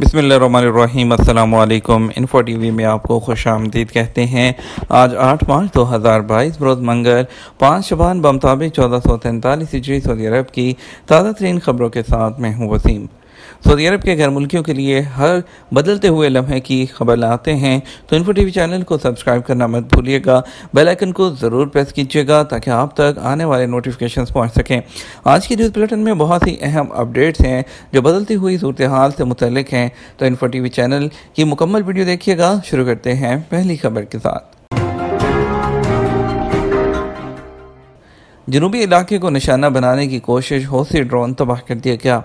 बसमीम अल्लाम info T V में आपको खुश आमदीद कहते हैं आज आठ मार्च दो हज़ार बाईस बरोज़ मंगल पाँच शबान बमताबिक चौदह सौ तैंतालीस सऊदी अरब की ताज़ा तरीन खबरों के साथ मैं हूँ वसीम सऊदी अरब के गैर मुल्कियों के लिए हर बदलते हुए लम्हे की खबर लाते हैं तो इन्फो वी चैनल को सब्सक्राइब करना मत भूलिएगा बेलाइकन को ज़रूर प्रेस कीजिएगा ताकि आप तक आने वाले नोटिफिकेशन पहुँच सकें आज की न्यूज़ बुलेटिन में बहुत ही अहम अपडेट्स हैं जो बदलती हुई सूरत हाल से मुतल हैं तो इन्फो टी चैनल की मुकम्मल वीडियो देखिएगा शुरू करते हैं पहली खबर के साथ जनूबी इलाके को निशाना बनाने की कोशिश हौसी ड्रोन तबाह कर दिया गया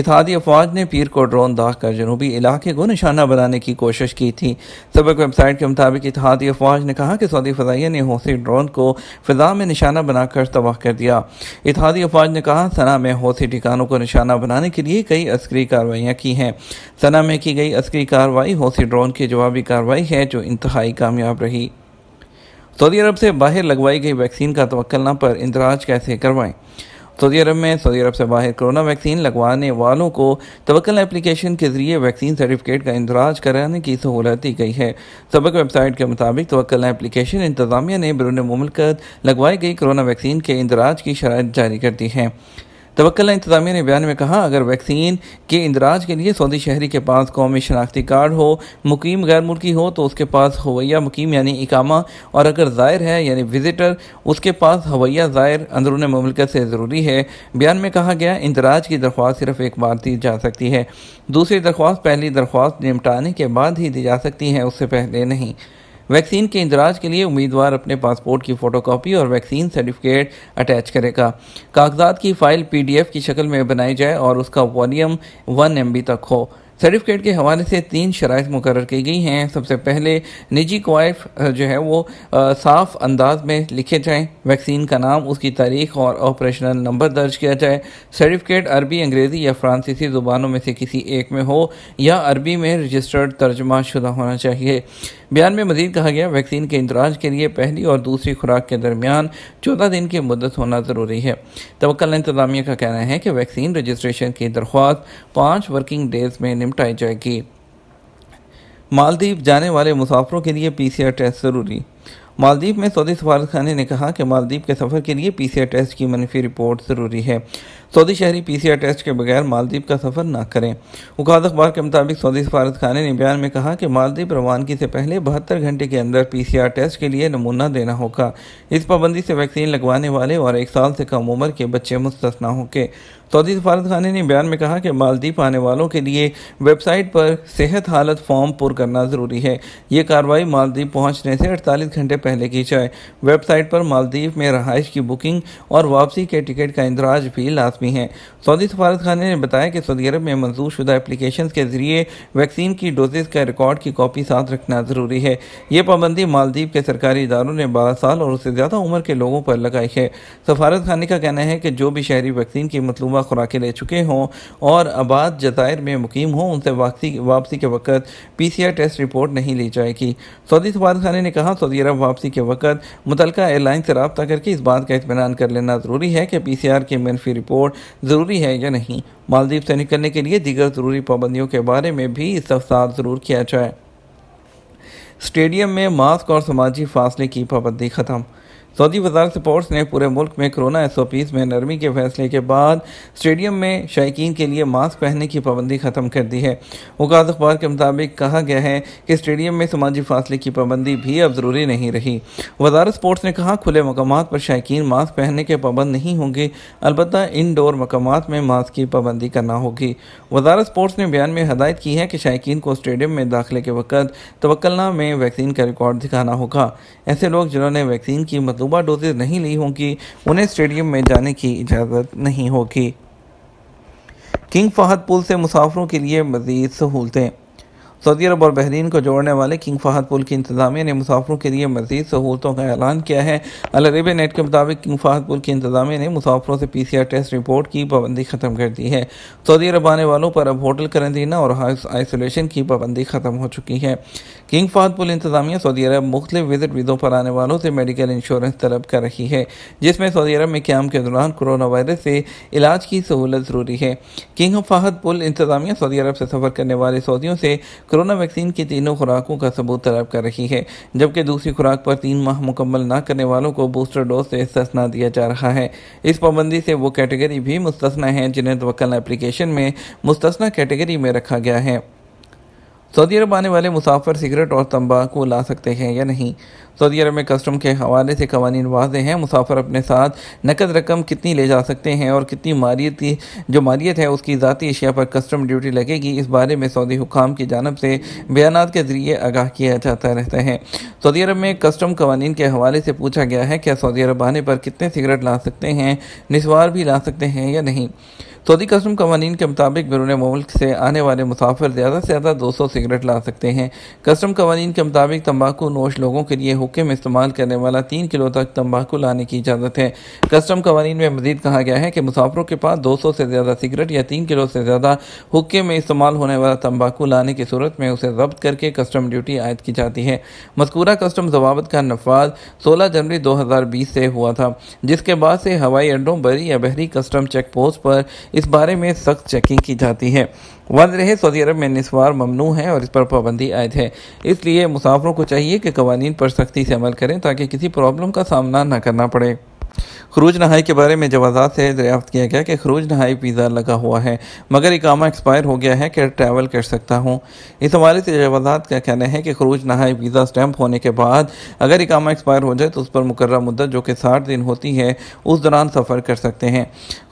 इतिहादी अफवाज ने पीर को ड्रोन दाग कर जनूबी इलाके को निशाना बनाने की कोशिश की थी सबक वेबसाइट के मुताबिक इतिहादी अफवाज ने कहा कि सऊदी फजाइया ने हौसी ड्रोन को फिजा में निशाना बनाकर तबाह कर दिया इतिहादी अफवाज ने कहा सना में हौसी ठिकानों को निशाना बनाने के लिए कई अस्करी कार्रवाइयाँ की हैं सना में की गई अस्करी कार्रवाई हौसी ड्रोन की जवाबी कार्रवाई है जो इंतहाई कामयाब रही सऊदी अरब से बाहर लगवाई गई वैक्सीन का तवक्लना पर इंदराज कैसे करवाएं सऊदी अरब में सऊदी अरब से बाहर कोरोना वैक्सीन लगवाने वालों को तवक्ल एप्लीकेशन के ज़रिए वैक्सीन सर्टिफिकेट का इंदराज कराने की सहूलत दी गई है सबक वेबसाइट के मुताबिक तवक्ल एप्लीकेशन इंतजामिया ने बैरून ममलकत लगवाई गई कोरोना वैक्सीन के इंदराज की शरात जारी कर दी है तवक्ल इंतजामिया ने बयान में कहा अगर वैक्सीन के इंदराज के लिए सऊदी शहरी के पास कौमी शनाख्ती कार्ड हो मुकीम गैर मुल्की हो तो उसके पास हवैया मुकीम यानी इकामा और अगर ज़ायर है यानी विजिटर उसके पास हवैया ज़ायर अंदरून ममलकत से ज़रूरी है बयान में कहा गया इंदराज की दरख्वास्त सिर्फ एक बार दी जा सकती है दूसरी दरख्वास्त पहली दरख्वास्त निपटाने के बाद ही दी जा सकती है उससे पहले नहीं वैक्सीन के इंदराज के लिए उम्मीदवार अपने पासपोर्ट की फोटोकॉपी और वैक्सीन सर्टिफिकेट अटैच करेगा कागजात की फाइल पीडीएफ की शक्ल में बनाई जाए और उसका वॉल्यूम वन एम तक हो सर्टिफिकेट के हवाले से तीन शराइ मुकर की गई हैं सबसे पहले निजी क्वाइफ जो है वो आ, साफ अंदाज में लिखे जाएँ वैक्सीन का नाम उसकी तारीख और ऑपरेशनल नंबर दर्ज किया जाए सर्टिफिकेट अरबी अंग्रेज़ी या फ्रांसीसी ज़ुबानों में से किसी एक में हो या अरबी में रजिस्टर्ड तर्जमा शुदा होना चाहिए बयान में मजीद कहा गया वैक्सीन के इंदराज के लिए पहली और दूसरी खुराक के दरमियान चौदह दिन की मदद होना ज़रूरी है तवक्ल इंतजामिया का कहना है कि वैक्सीन रजिस्ट्रेशन की दरख्वास्त पाँच वर्किंग डेज में निपटाई जाएगी मालदीव जाने वाले मुसाफरों के लिए पीसीआर टेस्ट ज़रूरी मालदीव में सऊदी सफारतखाने ने कहा कि मालदीव के सफ़र के लिए पीसीआर टेस्ट की मनफी रिपोर्ट ज़रूरी है सऊदी शहरी पीसीआर टेस्ट के बगैर मालदीव का सफ़र ना करें उकाद अखबार के मुताबिक सऊदी सफारतखाने ने बयान में कहा कि मालदीव रवानगी से पहले बहत्तर घंटे के अंदर पीसीआर टेस्ट के लिए नमूना देना होगा इस पाबंदी से वैक्सीन लगवाने वाले और एक साल से कम उम्र के बच्चे मुस्तना होंगे सऊदी सफारतखाने ने बयान में कहा कि मालदीप आने वालों के लिए वेबसाइट पर सेहत हालत फॉर्म पुर करना ज़रूरी है ये कार्रवाई मालदीप पहुँचने से अड़तालीस घंटे पहले की जाए वेबसाइट पर मालदीव में रहाइश की बुकिंग और वापसी के टिकट का इंदराज भी लाजमी है सऊदी सफारतखाने ने बताया कि सऊदी अरब में मंजूर शुदा एप्लीकेशन के जरिए वैक्सीन की डोजेज का रिकॉर्ड की कॉपी साथ रखना ज़रूरी है ये पाबंदी मालदीव के सरकारी इदारों ने बारह साल और उससे ज़्यादा उम्र के लोगों पर लगाई है सफारत खाने का कहना है कि जो भी शहरी वैक्सीन की मतलूबा खुराकें ले चुके हों और आबाद जजायर में मुकीम हों उनसे वापसी के वक्त पी टेस्ट रिपोर्ट नहीं ली जाएगी सऊदी सफारत खाने ने कहा सऊदी वगैरह वापसी के वक्त मुतल एयरलाइन से रबता करके इस बात का इतमान कर लेना ज़रूरी है कि पी सी आर की मनफी रिपोर्ट ज़रूरी है या नहीं मालदीव से निकलने के लिए दीगर ज़रूरी पाबंदियों के बारे में भी इस्तार ज़रूर किया जाए स्टेडियम में मास्क और समाजी फासले की पाबंदी ख़त्म सऊदी वजारत स्पोर्ट्स ने पूरे मुल्क में कोरोना एस ओ पीज में नरमी के फैसले के बाद स्टेडियम में शायकीन के लिए मास्क पहनने की पाबंदी ख़त्म कर दी है वकात अखबार के मुताबिक कहा गया है कि स्टेडियम में समाजी फासले की पाबंदी भी अब ज़रूरी नहीं रही वजारत स्पोर्ट्स ने कहा खुले मकाम पर शायकीन मास्क पहनने के पाबंद नहीं होंगे अलबत् इनडोर मकाम में मास्क की पाबंदी करना होगी वजारत स्पोर्ट्स ने बयान में हदायत की है कि शायकीन को स्टेडियम में दाखिले के वक्त तवक्लना में में वैक्सीन का रिकॉर्ड दिखाना होगा ऐसे लोग जिन्होंने वैक्सीन की मतलूबा डोजेज नहीं ली होंगी उन्हें स्टेडियम में जाने की इजाज़त नहीं होगी किंग फहद पुल से मुसाफरों के लिए मज़ीद सहूलतें सऊदी अरब और बहरीन को जोड़ने वाले किंग फहद पुल की इंतजामिया ने मुसाफरों के लिए मजीद सहूलतों का ऐलान किया है अलरब नेट के मुताबिक किंग फहद पुल की इंतजामिया ने मुसाफरों से P C R test report की पाबंदी ख़त्म कर दी है सऊदी अरब आने वालों पर अब होटल करंदीना और आइसोलेशन की पाबंदी ख़त्म हो चुकी है किंग फाद पुल इंतजामिया सऊदी अरब मुख्तलिफ विजिट वीज़ों पर आने वालों से मेडिकल इंश्योरेंस तलब कर रही है जिसमें सऊदी अरब में क्याम के दौरान कोरोना वायरस से इलाज की सहूलत ज़रूरी है किंग फाहद पुल इंतजामिया सऊदी अरब से सफ़र करने वाले सऊदियों से कोरोना वैक्सीन की तीनों खुराकों का सबूत तलब कर रही है जबकि दूसरी खुराक पर तीन माह मुकम्मल ना करने वालों को बूस्टर डोज से सस्ना दिया जा रहा है इस पाबंदी से वो कैटेगरी भी मुस्तना है जिन्हें तवक्ल एप्लीकेशन में मुस्तना कैटेगरी में रखा गया है सऊदी अरब आने वाले मुसाफिर सिगरेट और तंबाकू ला सकते हैं या नहीं सऊदी अरब में कस्टम के हवाले से कवानी वाजह हैं मुसाफर अपने साथ नकद रकम कितनी ले जा सकते हैं और कितनी मारियत जो मारियत है उसकी ज़ाती अशिया पर कस्टम ड्यूटी लगेगी इस बारे में सऊदी हुकाम की जानब से बयान के ज़रिए आगाह किया जाता रहता है सऊदी अरब में कस्टम कवानीन के हवाले से पूछा गया है क्या सऊदी अरब आने पर कितने सिगरेट ला सकते हैं निस्वार भी ला सकते हैं या नहीं सऊदी कस्टम कवानीन के मुताबिक बैरून मुल्क से आने वाले मुसाफिर ज़्यादा से ज़्यादा दो सौ सिगरेट ला सकते हैं कस्टम कवानीन के मुताबिक तम्बाकू नोश लोगों के लिए हुक्के में इस्तेमाल करने वाला तीन किलो तक तम्बाकू लाने की इजाज़त है कस्टम कवानीन में मजीद कहा गया है कि मुसाफरों के पास दो सौ से ज़्यादा सिगरेट या तीन किलो से ज़्यादा हुक्के में इस्तेमाल होने वाला तम्बाकू लाने की सूरत में उसे जब्त करके कस्टम ड्यूटी आयद की जाती है मस्कूरा कस्टम जवाबत का नफाज सोलह जनवरी दो हज़ार बीस से हुआ था जिसके बाद से हवाई अड्डों बरी या बहरी कस्टम चेक पोस्ट पर इस बारे में सख्त चेकिंग की जाती है वज रहे सऊदी अरब में निस्वार ममनू है और इस पर पाबंदी आयद है इसलिए मुसाफरों को चाहिए कि कवानीन पर सख्ती सख्ती से अमल करें ताकि किसी प्रॉब्लम का सामना न करना पड़े खरूज नहाई के बारे में जवाजात से दरियाफ्त किया गया कि खरूज नहाई वीज़ा लगा हुआ है मगर इकामा एक्सपायर हो गया है कि ट्रैवल कर सकता हूँ इस हवाले से जवाजात का कहना है कि खरूज नहाई वीज़ा स्टैम्प होने के बाद अगर इकामा एक्सपायर हो जाए तो उस पर मुकर मुद्दत जो कि साठ दिन होती है उस दौरान सफ़र कर सकते हैं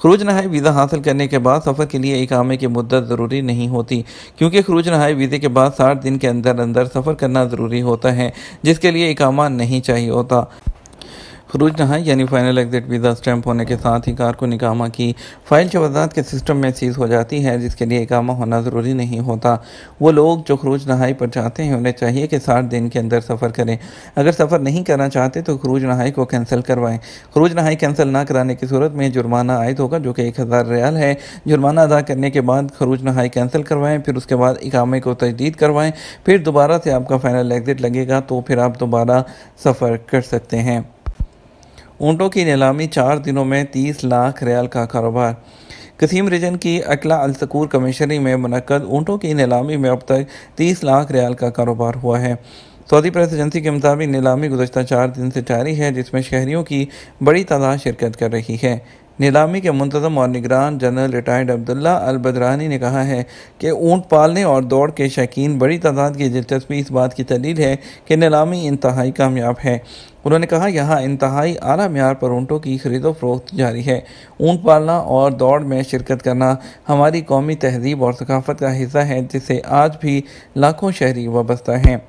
खरूज नहाई वीज़ा हासिल करने के बाद सफ़र के लिए इकामे की मुद्दत ज़रूरी नहीं होती क्योंकि खरूज नहाई वीज़े के बाद साठ दिन के अंदर अंदर सफ़र करना ज़रूरी होता है जिसके लिए इकामा नहीं चाहिए होता खरूज नहाई यानी फाइनल एग्जिट वीज़ा स्टैम्प होने के साथ ही कार को निकामा की फ़ाइल शवजात के सिस्टम में सीज़ हो जाती है जिसके लिए इकामा होना ज़रूरी नहीं होता वो लोग जो खरूज नहाई पर चाहते हैं उन्हें चाहिए कि साठ दिन के अंदर सफ़र करें अगर सफ़र नहीं करना चाहते तो खरूज नहाई को कैंसिल करवाएं खरूज नहाई कैंसिल ना कराने की सूरत में जुर्माना आयद होगा जो कि एक हज़ार रियाल है जुर्माना अदा करने के बाद खरूज नहाई कैंसिल करवाएँ फिर उसके बाद इकामे को तजदीद करवाएँ फिर दोबारा से आपका फ़ाइनल एग्ज़िट लगेगा तो फिर आप दोबारा सफ़र कर सकते हैं ऊँटों की नीलामी चार दिनों में तीस लाख रियाल का कारोबार कसीम रिजन की अकला अलसकूर कमिश्नरी में मनकद ऊँटों की नीलामी में अब तक तीस लाख रियाल का कारोबार हुआ है सऊदी प्रेस एजेंसी के मुताबिक नीलामी गुजशत चार दिन से जारी है जिसमें शहरियों की बड़ी तादाद शिरकत कर रही है नीलामी के मुंतजम और निगरान जनरल रिटायर्ड अब्दुल्ला अलबदरानी ने कहा है कि ऊँट पालने और दौड़ के शौकीन बड़ी तादाद की दिलचस्पी इस बात की दलील है कि नीलामी इंतहाई कामयाब है उन्होंने कहा यहाँ इंतहाई आला मैार पर ऊँटों की खरीदो फरोख्त जारी है ऊँट पालना और दौड़ में शिरकत करना हमारी कौमी तहजीब और सकाफत का हिस्सा है जिससे आज भी लाखों शहरी वाबस्ता हैं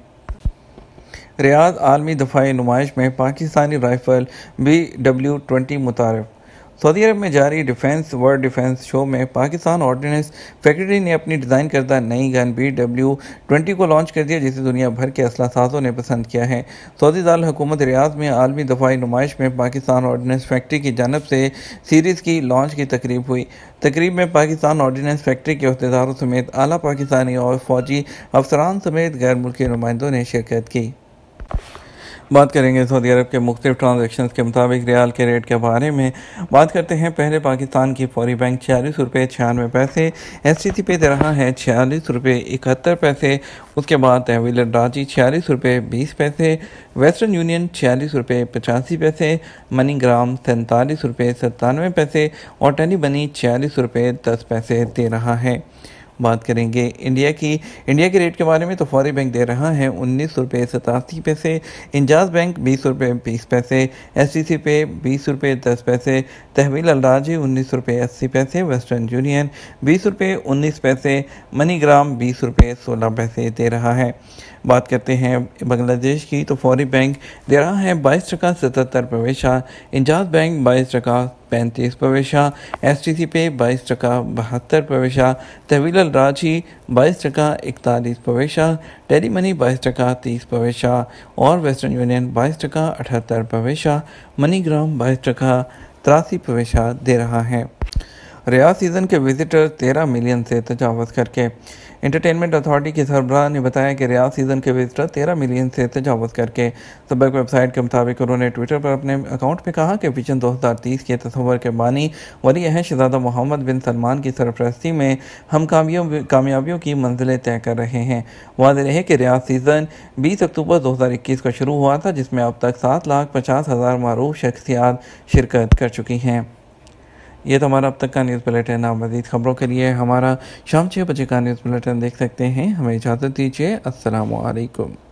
रियाज आलमी दफ़ाई नुमाइश में Pakistani rifle B W twenty मुतारफ़ सऊदी अरब में जारी डिफेंस वर्ल्ड डिफेंस शो में पाकिस्तान ऑर्डिनेंस फैक्ट्री ने अपनी डिज़ाइन करदा नई गन बी डब्ल्यू ट्वेंटी को लॉन्च कर दिया जिसे दुनिया भर के असला साजों ने पसंद किया है सऊदी दाल हुकूमत रियाज में आलमी दफाई नुमाइश में पाकिस्तान ऑर्डिनेंस फैक्ट्री की जानब से सीरीज़ की लॉन्च की तकरीब हुई तकरीब में पाकिस्तान ऑर्डिनेंस फैक्ट्री के अहदेदारों समेत अली पाकिस्तानी और फौजी अफसरान समेत गैर मुल्की नुमाइंदों ने शिरकत की बात करेंगे सऊदी अरब के मुख्त ट्रांजेक्शन के मुताबिक रियाल के रेट के बारे में बात करते हैं पहले पाकिस्तान की फौरी बैंक छियालीस रुपये छियानवे पैसे एस टी सी पे दे रहा है छियालीस रुपये इकहत्तर पैसे उसके बाद तहवील रांची छियालीस रुपये बीस पैसे वेस्टर्न यूनियन छियालीस रुपये पचासी पैसे मनीग्राम सैंतालीस रुपये सत्तानवे पैसे और टेली बनी छियालीस रुपये दस पैसे दे रहा है बात करेंगे इंडिया की इंडिया के रेट के बारे में तो फौरी बैंक दे रहा है उन्नीस रुपये सतासी पैसे इंजाज बैंक बीस रुपये बीस पैसे एस टी सी पे बीस रुपये दस पैसे तहवील अलराजी उन्नीस रुपये अस्सी पैसे वेस्टर्न यूनियन बीस रुपये उन्नीस पैसे मनीग्राम बीस रुपये सोलह पैसे दे रहा है बात करते हैं बांग्लादेश की तो फौरी बैंक दे रहा है बाईस टका सतहत्तर प्रवेशा इंजाज बैंक बाईस टका पैंतीस प्रवेशा एस टी सी पे बाईस टका बहत्तर प्रवेशा तहवील रांची बाईस टका इकतालीस प्रवेशा टेली मनी बाईस टका तीस प्रवेशा और वेस्टर्न यूनियन बाईस टका अठहत्तर प्रवेशा मनीग्राम बाईस टका तिरासी प्रवेशा दे रहा है रियाज सीज़न के विजिटर तेरह मिलियन से तजावज़ करके इंटरटेनमेंट अथॉरिटी के सरबराह ने बताया कि रियाज सीज़न के विजिटर तेरह मिलियन से तजावज़ करके सबक वेबसाइट के मुताबिक उन्होंने ट्विटर पर अपने अकाउंट पर कहा कि विजन दो हज़ार तीस के तस्वर के बानी वली अहम शहजादा मोहम्मद बिन सलमान की सरपरस्ती में हम कामयाबियों की मंजिलें तय कर रहे हैं वाज है कि रियाज सीज़न बीस अक्टूबर दो हज़ार इक्कीस को शुरू हुआ था जिसमें अब तक सात लाख पचास हज़ार मरूफ शख्सियात शिरकत कर चुकी हैं ये तो हमारा अब तक का न्यूज़ बुलेटिन आप मजीद खबरों के लिए हमारा शाम छः बजे का न्यूज़ बुलेटिन देख सकते हैं हमें इजाज़त दीजिए असलकम